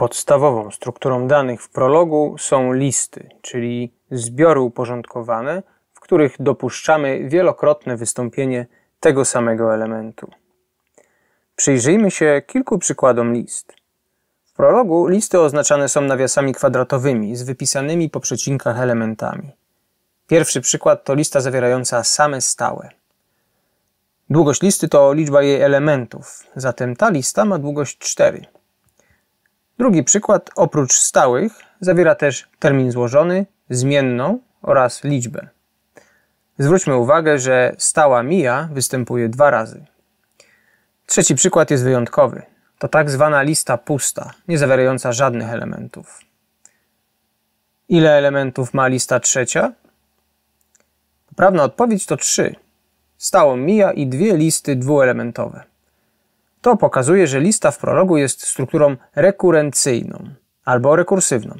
Podstawową strukturą danych w prologu są listy, czyli zbiory uporządkowane, w których dopuszczamy wielokrotne wystąpienie tego samego elementu. Przyjrzyjmy się kilku przykładom list. W prologu listy oznaczane są nawiasami kwadratowymi z wypisanymi po przecinkach elementami. Pierwszy przykład to lista zawierająca same stałe. Długość listy to liczba jej elementów, zatem ta lista ma długość 4. Drugi przykład, oprócz stałych, zawiera też termin złożony, zmienną oraz liczbę. Zwróćmy uwagę, że stała mija występuje dwa razy. Trzeci przykład jest wyjątkowy. To tak zwana lista pusta, nie zawierająca żadnych elementów. Ile elementów ma lista trzecia? Poprawna odpowiedź to trzy. Stałą mija i dwie listy dwuelementowe. To pokazuje, że lista w prologu jest strukturą rekurencyjną albo rekursywną,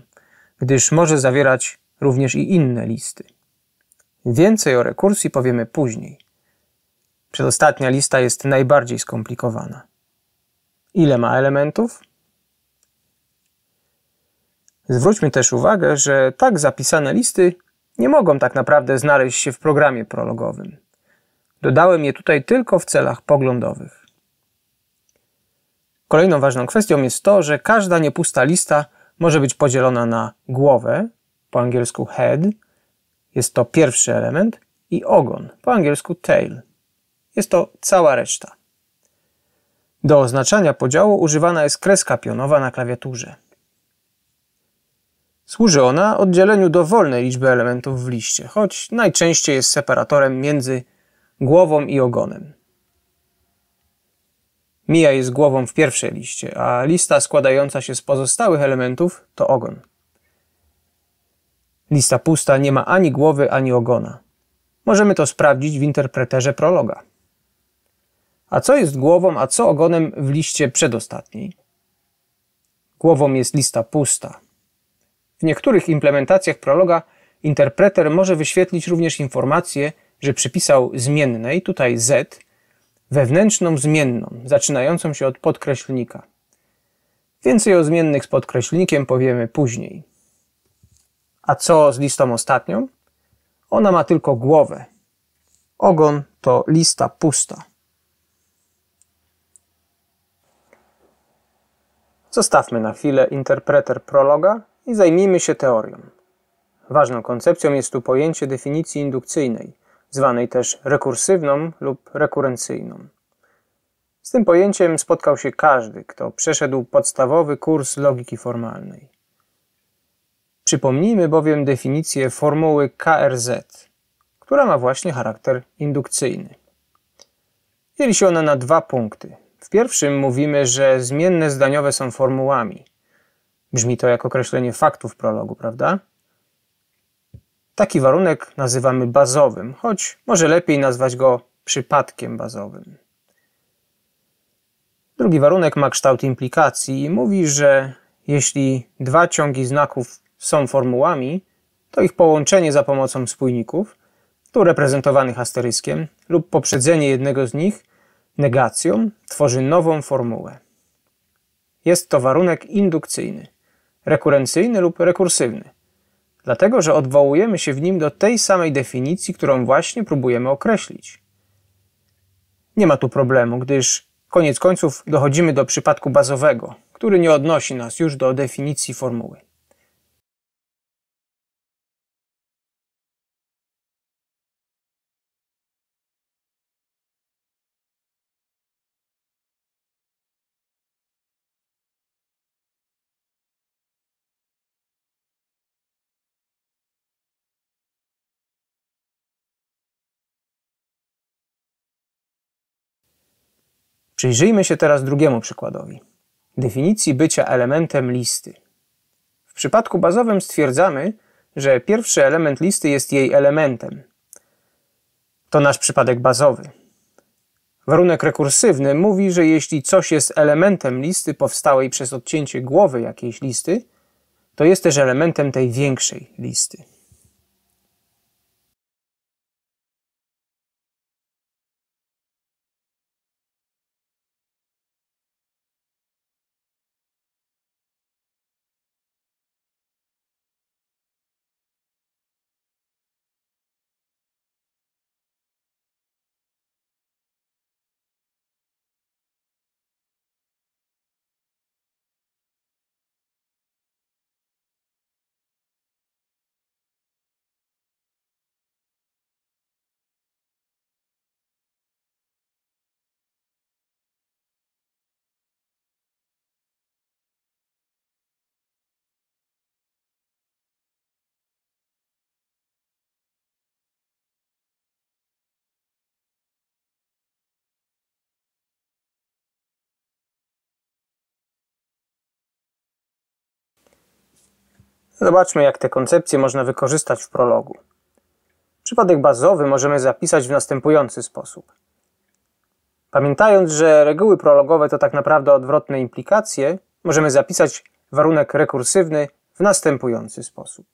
gdyż może zawierać również i inne listy. Więcej o rekursji powiemy później. Przedostatnia lista jest najbardziej skomplikowana. Ile ma elementów? Zwróćmy też uwagę, że tak zapisane listy nie mogą tak naprawdę znaleźć się w programie prologowym. Dodałem je tutaj tylko w celach poglądowych. Kolejną ważną kwestią jest to, że każda niepusta lista może być podzielona na głowę, po angielsku head, jest to pierwszy element, i ogon, po angielsku tail. Jest to cała reszta. Do oznaczania podziału używana jest kreska pionowa na klawiaturze. Służy ona oddzieleniu dowolnej liczby elementów w liście, choć najczęściej jest separatorem między głową i ogonem. Mija jest głową w pierwszej liście, a lista składająca się z pozostałych elementów to ogon. Lista pusta nie ma ani głowy, ani ogona. Możemy to sprawdzić w interpreterze prologa. A co jest głową, a co ogonem w liście przedostatniej? Głową jest lista pusta. W niektórych implementacjach prologa interpreter może wyświetlić również informację, że przypisał zmiennej, tutaj z, wewnętrzną zmienną, zaczynającą się od podkreślnika. Więcej o zmiennych z podkreślnikiem powiemy później. A co z listą ostatnią? Ona ma tylko głowę. Ogon to lista pusta. Zostawmy na chwilę interpreter prologa i zajmijmy się teorią. Ważną koncepcją jest tu pojęcie definicji indukcyjnej zwanej też rekursywną lub rekurencyjną. Z tym pojęciem spotkał się każdy, kto przeszedł podstawowy kurs logiki formalnej. Przypomnijmy bowiem definicję formuły KRZ, która ma właśnie charakter indukcyjny. Dzieli się ona na dwa punkty. W pierwszym mówimy, że zmienne zdaniowe są formułami. Brzmi to jak określenie faktów prologu, prawda? Taki warunek nazywamy bazowym, choć może lepiej nazwać go przypadkiem bazowym. Drugi warunek ma kształt implikacji i mówi, że jeśli dwa ciągi znaków są formułami, to ich połączenie za pomocą spójników, tu reprezentowanych asteryskiem, lub poprzedzenie jednego z nich negacją tworzy nową formułę. Jest to warunek indukcyjny, rekurencyjny lub rekursywny – dlatego że odwołujemy się w nim do tej samej definicji, którą właśnie próbujemy określić. Nie ma tu problemu, gdyż koniec końców dochodzimy do przypadku bazowego, który nie odnosi nas już do definicji formuły. Przyjrzyjmy się teraz drugiemu przykładowi definicji bycia elementem listy. W przypadku bazowym stwierdzamy, że pierwszy element listy jest jej elementem. To nasz przypadek bazowy. Warunek rekursywny mówi, że jeśli coś jest elementem listy powstałej przez odcięcie głowy jakiejś listy, to jest też elementem tej większej listy. Zobaczmy, jak te koncepcje można wykorzystać w prologu. Przypadek bazowy możemy zapisać w następujący sposób. Pamiętając, że reguły prologowe to tak naprawdę odwrotne implikacje, możemy zapisać warunek rekursywny w następujący sposób.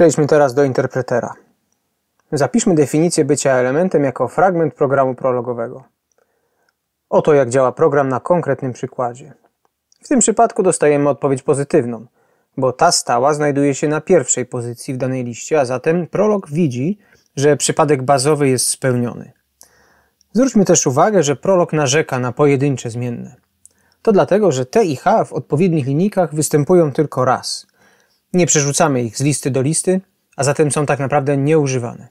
Przejdźmy teraz do interpretera. Zapiszmy definicję bycia elementem jako fragment programu prologowego. Oto jak działa program na konkretnym przykładzie. W tym przypadku dostajemy odpowiedź pozytywną, bo ta stała znajduje się na pierwszej pozycji w danej liście, a zatem prolog widzi, że przypadek bazowy jest spełniony. Zwróćmy też uwagę, że prolog narzeka na pojedyncze zmienne. To dlatego, że T i H w odpowiednich linijkach występują tylko raz. Nie przerzucamy ich z listy do listy, a zatem są tak naprawdę nieużywane.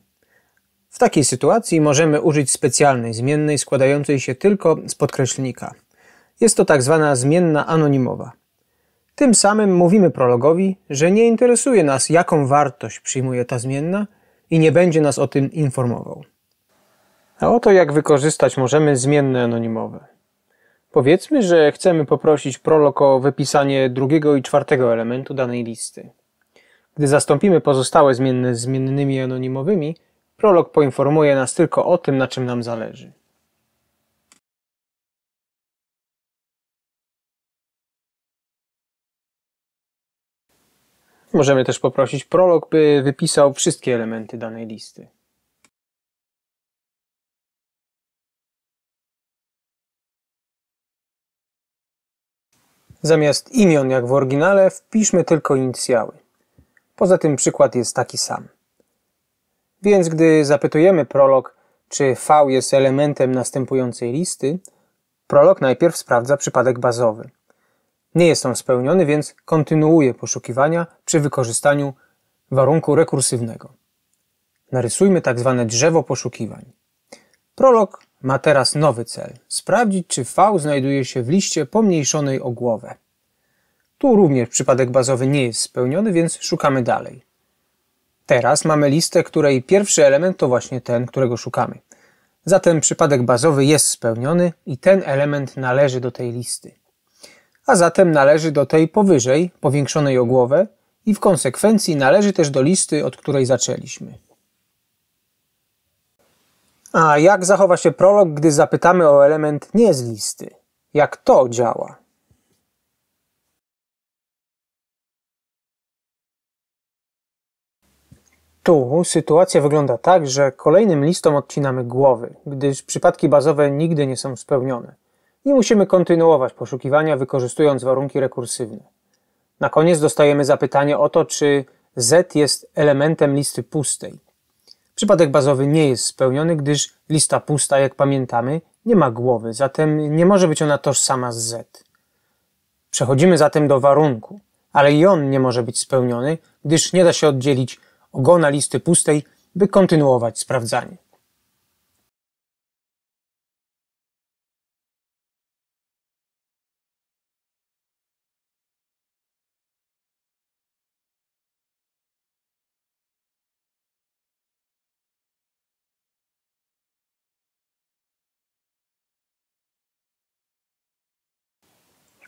W takiej sytuacji możemy użyć specjalnej zmiennej składającej się tylko z podkreślnika. Jest to tak zwana zmienna anonimowa. Tym samym mówimy prologowi, że nie interesuje nas, jaką wartość przyjmuje ta zmienna i nie będzie nas o tym informował. A oto jak wykorzystać możemy zmienne anonimowe. Powiedzmy, że chcemy poprosić prolog o wypisanie drugiego i czwartego elementu danej listy. Gdy zastąpimy pozostałe zmienne zmiennymi anonimowymi, prolog poinformuje nas tylko o tym, na czym nam zależy. Możemy też poprosić prolog, by wypisał wszystkie elementy danej listy. Zamiast imion jak w oryginale wpiszmy tylko inicjały. Poza tym przykład jest taki sam. Więc gdy zapytujemy prolog, czy V jest elementem następującej listy, prolog najpierw sprawdza przypadek bazowy. Nie jest on spełniony, więc kontynuuje poszukiwania przy wykorzystaniu warunku rekursywnego. Narysujmy tak zwane drzewo poszukiwań. Prolog ma teraz nowy cel – sprawdzić, czy V znajduje się w liście pomniejszonej o głowę. Tu również przypadek bazowy nie jest spełniony, więc szukamy dalej. Teraz mamy listę, której pierwszy element to właśnie ten, którego szukamy. Zatem przypadek bazowy jest spełniony i ten element należy do tej listy. A zatem należy do tej powyżej, powiększonej o głowę i w konsekwencji należy też do listy, od której zaczęliśmy. A jak zachowa się prolog, gdy zapytamy o element nie z listy? Jak to działa? Tu sytuacja wygląda tak, że kolejnym listom odcinamy głowy, gdyż przypadki bazowe nigdy nie są spełnione. I musimy kontynuować poszukiwania, wykorzystując warunki rekursywne. Na koniec dostajemy zapytanie o to, czy z jest elementem listy pustej. Przypadek bazowy nie jest spełniony, gdyż lista pusta, jak pamiętamy, nie ma głowy, zatem nie może być ona tożsama z z. Przechodzimy zatem do warunku, ale i on nie może być spełniony, gdyż nie da się oddzielić ogona listy pustej, by kontynuować sprawdzanie.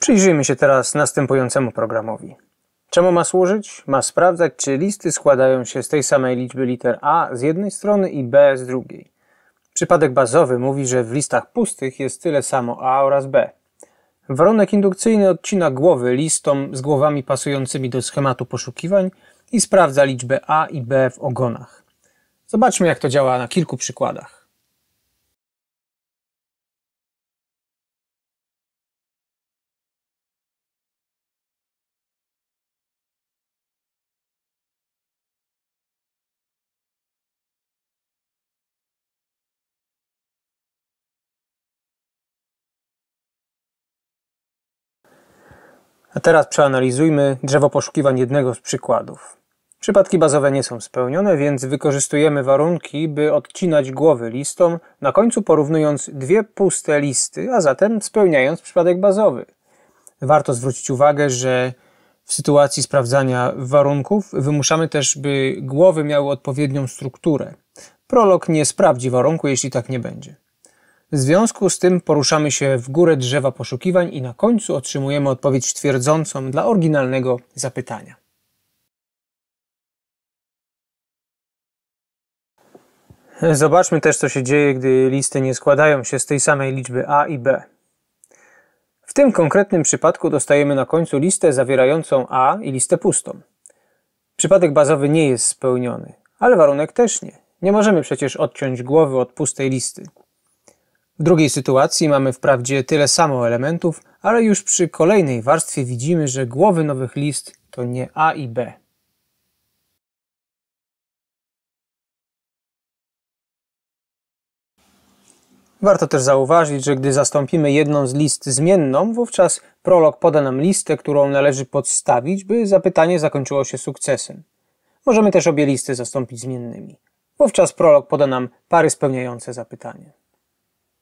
Przyjrzyjmy się teraz następującemu programowi. Czemu ma służyć? Ma sprawdzać, czy listy składają się z tej samej liczby liter A z jednej strony i B z drugiej. Przypadek bazowy mówi, że w listach pustych jest tyle samo A oraz B. Warunek indukcyjny odcina głowy listom z głowami pasującymi do schematu poszukiwań i sprawdza liczbę A i B w ogonach. Zobaczmy, jak to działa na kilku przykładach. A teraz przeanalizujmy drzewo poszukiwań jednego z przykładów. Przypadki bazowe nie są spełnione, więc wykorzystujemy warunki, by odcinać głowy listom, na końcu porównując dwie puste listy, a zatem spełniając przypadek bazowy. Warto zwrócić uwagę, że w sytuacji sprawdzania warunków wymuszamy też, by głowy miały odpowiednią strukturę. Prolog nie sprawdzi warunku, jeśli tak nie będzie. W związku z tym poruszamy się w górę drzewa poszukiwań i na końcu otrzymujemy odpowiedź twierdzącą dla oryginalnego zapytania. Zobaczmy też, co się dzieje, gdy listy nie składają się z tej samej liczby a i b. W tym konkretnym przypadku dostajemy na końcu listę zawierającą a i listę pustą. Przypadek bazowy nie jest spełniony, ale warunek też nie. Nie możemy przecież odciąć głowy od pustej listy. W drugiej sytuacji mamy wprawdzie tyle samo elementów, ale już przy kolejnej warstwie widzimy, że głowy nowych list to nie A i B. Warto też zauważyć, że gdy zastąpimy jedną z list zmienną, wówczas prolog poda nam listę, którą należy podstawić, by zapytanie zakończyło się sukcesem. Możemy też obie listy zastąpić zmiennymi. Wówczas prolog poda nam pary spełniające zapytanie.